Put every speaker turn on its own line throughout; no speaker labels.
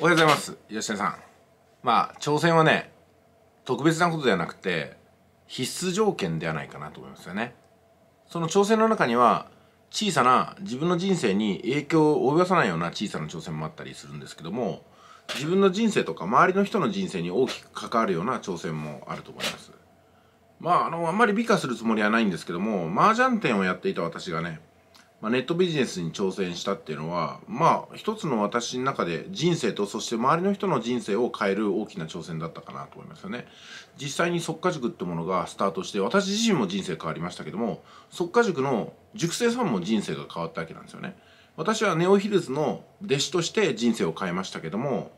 おはようございます吉田さんまあ挑戦はね特別なことではなくて必須条件ではないかなと思いますよねその挑戦の中には小さな自分の人生に影響を及ぼさないような小さな挑戦もあったりするんですけども自分の人生とか周りの人の人生に大きく関わるような挑戦もあると思いますまああのあんまり美化するつもりはないんですけども麻雀店をやっていた私がねまあ、ネットビジネスに挑戦したっていうのはまあ一つの私の中で人生とそして周りの人の人生を変える大きな挑戦だったかなと思いますよね実際に即果塾ってものがスタートして私自身も人生変わりましたけども即果塾の塾生さんも人生が変わったわけなんですよね私はネオヒルズの弟子として人生を変えましたけども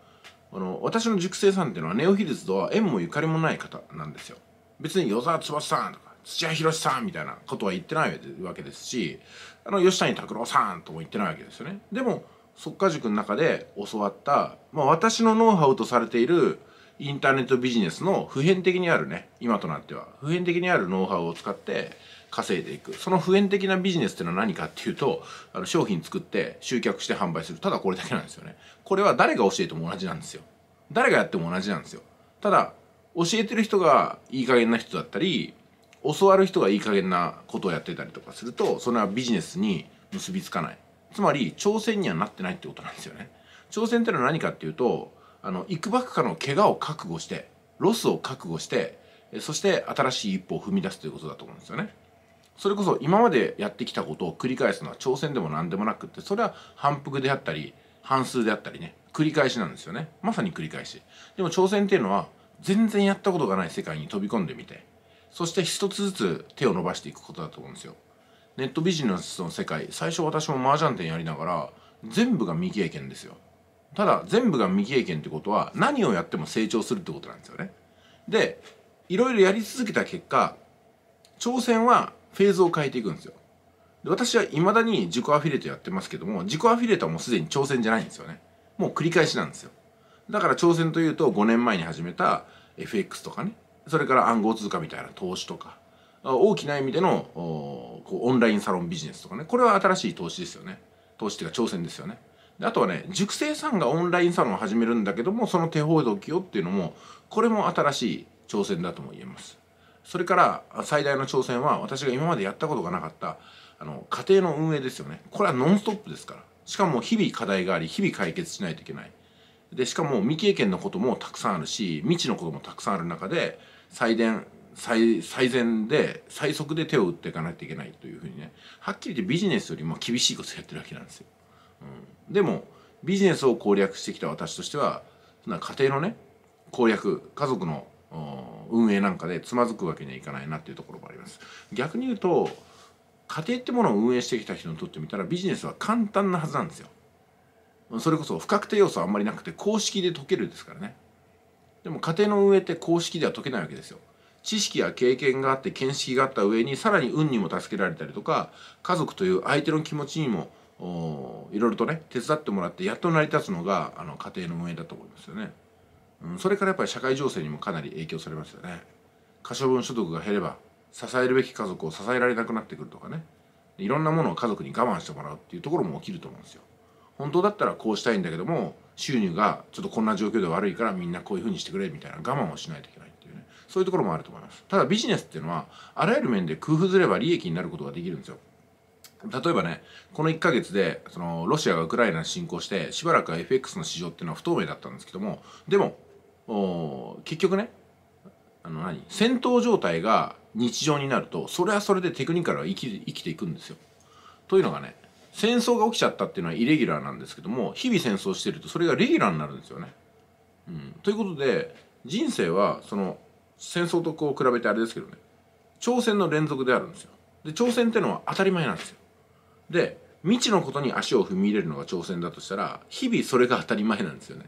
あの私の塾生さんっていうのはネオヒルズとは縁もゆかりもない方なんですよ別に与沢翼さんとか土屋宏さんみたいなことは言ってないわけですしあの吉谷拓郎さんとも言ってないわけですよね。でもっか塾の中で教わった、まあ、私のノウハウとされているインターネットビジネスの普遍的にあるね今となっては普遍的にあるノウハウを使って稼いでいくその普遍的なビジネスっていうのは何かっていうとあの商品作って集客して販売するただこれだけなんですよねこれは誰が教えても同じなんですよ誰がやっても同じなんですよただ教えてる人がいい加減な人だったり教わる人がいい加減なことをやってたりとかするとそれはビジネスに結びつかないつまり挑戦にはなってないってことなんですよね挑戦ってのは何かっていうとあの幾ばくかの怪我を覚悟してロスを覚悟してそして新しい一歩を踏み出すということだと思うんですよねそれこそ今までやってきたことを繰り返すのは挑戦でも何でもなくってそれは反復であったり半数であったりね繰り返しなんですよねまさに繰り返しでも挑戦っていうのは全然やったことがない世界に飛び込んでみてそして一つずつ手を伸ばしていくことだと思うんですよネットビジネスの世界最初私も麻雀店やりながら全部が未経験ですよただ全部が未経験ってことは何をやっても成長するってことなんですよねでいろいろやり続けた結果挑戦はフェーズを変えていくんですよで私はいまだに自己アフィリエイトやってますけども自己アフィリエイトはもうすでに挑戦じゃないんですよねもう繰り返しなんですよだから挑戦というと5年前に始めた FX とかねそれから暗号通貨みたいな投資とか大きな意味でのこうオンラインサロンビジネスとかねこれは新しい投資ですよね投資っていうか挑戦ですよねあとはね熟成さんがオンラインサロンを始めるんだけどもその手ほどきをっていうのもこれも新しい挑戦だとも言えますそれから最大の挑戦は私が今までやったことがなかったあの家庭の運営ですよねこれはノンストップですからしかも日々課題があり日々解決しないといけないでしかも未経験のこともたくさんあるし未知のこともたくさんある中で最善最最善で最速で手を打っていかないといけないというふうにねはっきり言ってビジネスよりも厳しいことやってるわけなんですよ、うん、でもビジネスを攻略してきた私としては家庭のね攻略家族の運営なんかでつまずくわけにはいかないなっていうところもあります逆に言うと家庭ってものを運営してきた人にとってみたらビジネスは簡単なはずなんですよそれこそ不確定要素はあんまりなくて公式で解けるですからねでも家庭の運営って公式では解けないわけですよ。知識や経験があって見識があった上にさらに運にも助けられたりとか家族という相手の気持ちにもいろいろとね手伝ってもらってやっと成り立つのがあの家庭の運営だと思いますよね、うん、それからやっぱり社会情勢にもかなり影響されますよね可処分所得が減れば支えるべき家族を支えられなくなってくるとかねいろんなものを家族に我慢してもらうっていうところも起きると思うんですよ本当だったらこうしたいんだけども収入がちょっとこんな状況で悪いからみんなこういうふうにしてくれみたいな我慢をしないといけないっていうねそういうところもあると思いますただビジネスっていうのはあらゆる面で工夫すれば利益になることができるんですよ例えばねこの1ヶ月でそのロシアがウクライナに侵攻してしばらくは FX の市場っていうのは不透明だったんですけどもでも結局ねあの何戦闘状態が日常になるとそれはそれでテクニカルは生き生きていくんですよ。というのがね戦争が起きちゃったっていうのはイレギュラーなんですけども日々戦争してるとそれがレギュラーになるんですよね。うん、ということで人生はその戦争とこう比べてあれですけどね挑戦の連続であるんですよ。で挑戦ってのは当たり前なんですよ。で未知のことに足を踏み入れるのが挑戦だとしたら日々それが当たり前なんですよね。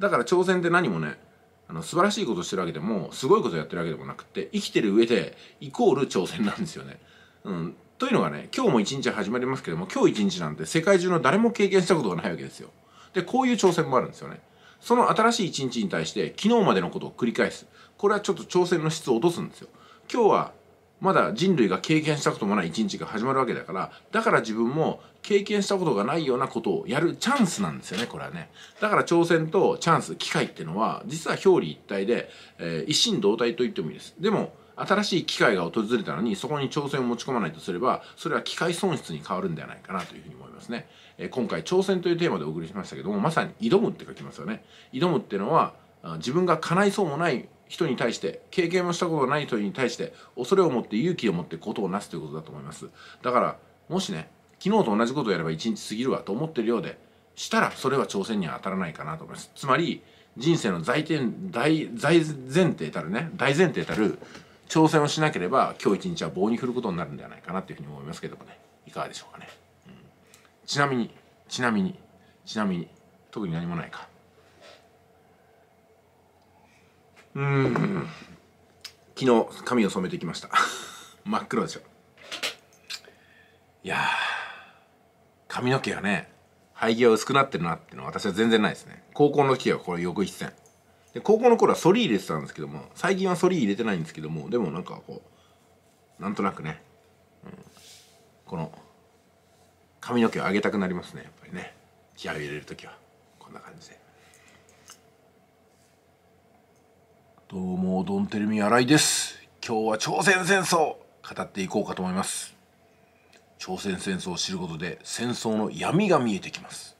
だから挑戦って何もねあの素晴らしいことしてるわけでもすごいことやってるわけでもなくて生きてる上でイコール挑戦なんですよね。うん、というのがね、今日も一日始まりますけども、今日一日なんて世界中の誰も経験したことがないわけですよ。で、こういう挑戦もあるんですよね。その新しい一日に対して昨日までのことを繰り返す。これはちょっと挑戦の質を落とすんですよ。今日はまだ人類が経験したこともない一日が始まるわけだから、だから自分も経験したことがないようなことをやるチャンスなんですよね、これはね。だから挑戦とチャンス、機会っていうのは、実は表裏一体で、えー、一心同体と言ってもいいです。でも、新しい機会が訪れたのにそこに挑戦を持ち込まないとすればそれは機会損失に変わるんではないかなというふうに思いますね、えー、今回挑戦というテーマでお送りしましたけどもまさに挑むって書きますよね挑むっていうのは自分が叶いそうもない人に対して経験もしたことがない人に対して恐れを持って勇気を持ってことをなすということだと思いますだからもしね昨日と同じことをやれば一日過ぎるわと思ってるようでしたらそれは挑戦には当たらないかなと思いますつまり人生の在前提たるね大前提たる挑戦をしなければ今日一日は棒に振ることになるんではないかなというふうに思いますけどもねいかがでしょうかね、うん、ちなみにちなみにちなみに特に何もないかうん昨日髪を染めてきました 真っ黒ですよいや髪の毛がね生え際薄くなってるなっていうのは私は全然ないですね高校の時はこれ横一線で高校の頃は反り入れてたんですけども最近は反り入れてないんですけどもでもなんかこうなんとなくね、うん、この髪の毛を上げたくなりますねやっぱりね気合を入れる時はこんな感じでどうもドンテルミ新井です今日は朝鮮戦争語っていこうかと思います朝鮮戦争を知ることで戦争の闇が見えてきます